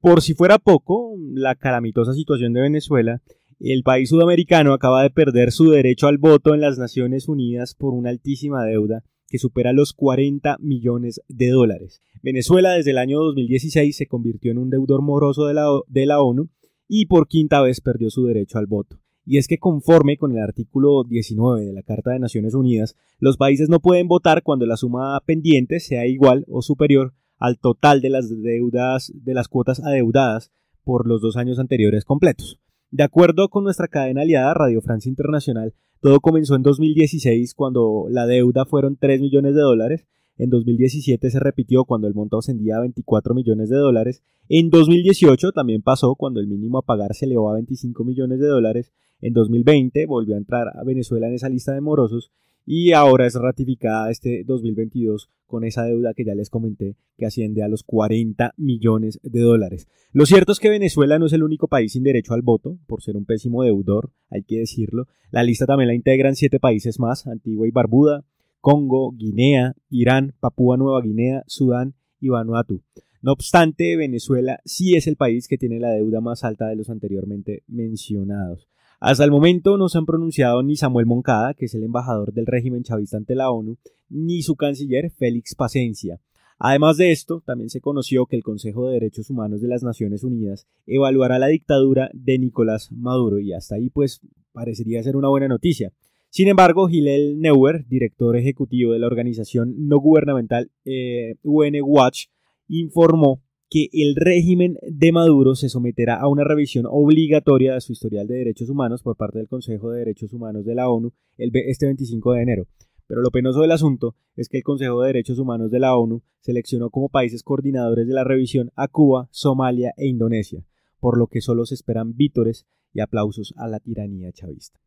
Por si fuera poco, la calamitosa situación de Venezuela, el país sudamericano acaba de perder su derecho al voto en las Naciones Unidas por una altísima deuda que supera los 40 millones de dólares. Venezuela desde el año 2016 se convirtió en un deudor moroso de la, ONU y por quinta vez perdió su derecho al voto. Y es que conforme con el artículo 19 de la Carta de Naciones Unidas, los países no pueden votar cuando la suma pendiente sea igual o superior al total de las deudas, de las cuotas adeudadas por los dos años anteriores completos. De acuerdo con nuestra cadena aliada Radio Francia Internacional, todo comenzó en 2016 cuando la deuda fueron 3 millones de dólares, en 2017 se repitió cuando el monto ascendía a 24 millones de dólares. En 2018 también pasó cuando el mínimo a pagar se elevó a 25 millones de dólares. En 2020 volvió a entrar a Venezuela en esa lista de morosos y ahora es ratificada este 2022 con esa deuda que ya les comenté que asciende a los 40 millones de dólares. Lo cierto es que Venezuela no es el único país sin derecho al voto, por ser un pésimo deudor, hay que decirlo. La lista también la integran siete países más, Antigua y Barbuda, Congo, Guinea, Irán, Papúa Nueva Guinea, Sudán y Vanuatu. No obstante, Venezuela sí es el país que tiene la deuda más alta de los anteriormente mencionados. Hasta el momento no se han pronunciado ni Samuel Moncada, que es el embajador del régimen chavista ante la ONU, ni su canciller Félix Pacencia. Además de esto, también se conoció que el Consejo de Derechos Humanos de las Naciones Unidas evaluará la dictadura de Nicolás Maduro y hasta ahí pues parecería ser una buena noticia. Sin embargo, Gilel Neuer, director ejecutivo de la organización no gubernamental eh, UN Watch, informó que el régimen de Maduro se someterá a una revisión obligatoria de su historial de derechos humanos por parte del Consejo de Derechos Humanos de la ONU este 25 de enero. Pero lo penoso del asunto es que el Consejo de Derechos Humanos de la ONU seleccionó como países coordinadores de la revisión a Cuba, Somalia e Indonesia, por lo que solo se esperan vítores y aplausos a la tiranía chavista.